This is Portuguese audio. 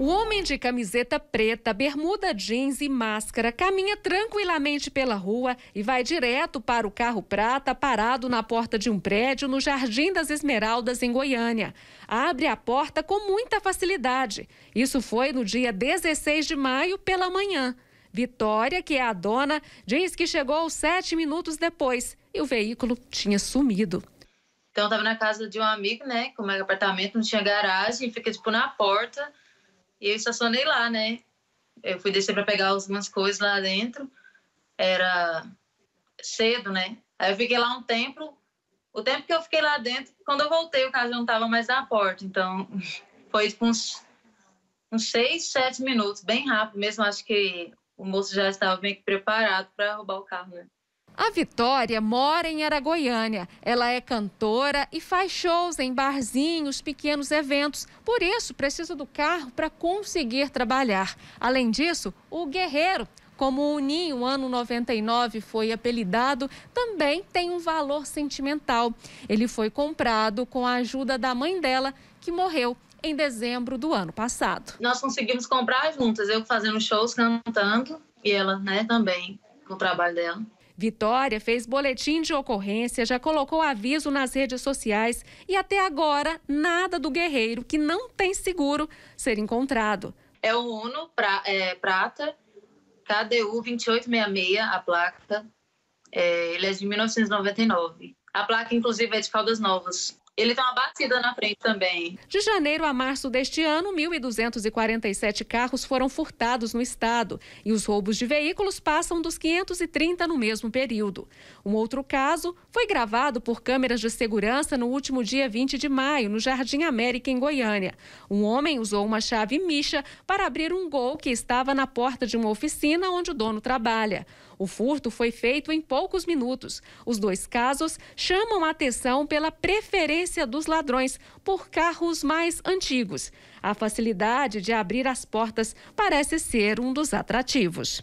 O homem de camiseta preta, bermuda jeans e máscara caminha tranquilamente pela rua e vai direto para o carro prata parado na porta de um prédio no Jardim das Esmeraldas, em Goiânia. Abre a porta com muita facilidade. Isso foi no dia 16 de maio, pela manhã. Vitória, que é a dona, diz que chegou sete minutos depois e o veículo tinha sumido. Então, eu estava na casa de um amigo, né? Como é apartamento, não tinha garagem, fica tipo na porta. E eu estacionei lá, né? Eu fui descer para pegar algumas coisas lá dentro. Era cedo, né? Aí eu fiquei lá um tempo. O tempo que eu fiquei lá dentro, quando eu voltei, o carro já não estava mais na porta. Então, foi tipo uns, uns seis, sete minutos, bem rápido mesmo. Acho que o moço já estava meio que preparado para roubar o carro, né? A Vitória mora em Aragoiânia. Ela é cantora e faz shows em barzinhos, pequenos eventos. Por isso, precisa do carro para conseguir trabalhar. Além disso, o Guerreiro, como o Ninho ano 99 foi apelidado, também tem um valor sentimental. Ele foi comprado com a ajuda da mãe dela, que morreu em dezembro do ano passado. Nós conseguimos comprar juntas, eu fazendo shows, cantando, e ela, né, também, no trabalho dela. Vitória fez boletim de ocorrência, já colocou aviso nas redes sociais e até agora nada do guerreiro que não tem seguro ser encontrado. É o Uno pra, é, Prata, KDU 2866, a placa. É, ele é de 1999. A placa, inclusive, é de Caldas Novas ele tem tá uma batida na frente também. De janeiro a março deste ano, 1.247 carros foram furtados no estado e os roubos de veículos passam dos 530 no mesmo período. Um outro caso foi gravado por câmeras de segurança no último dia 20 de maio, no Jardim América, em Goiânia. Um homem usou uma chave micha para abrir um gol que estava na porta de uma oficina onde o dono trabalha. O furto foi feito em poucos minutos. Os dois casos chamam a atenção pela preferência polícia dos ladrões por carros mais antigos. A facilidade de abrir as portas parece ser um dos atrativos.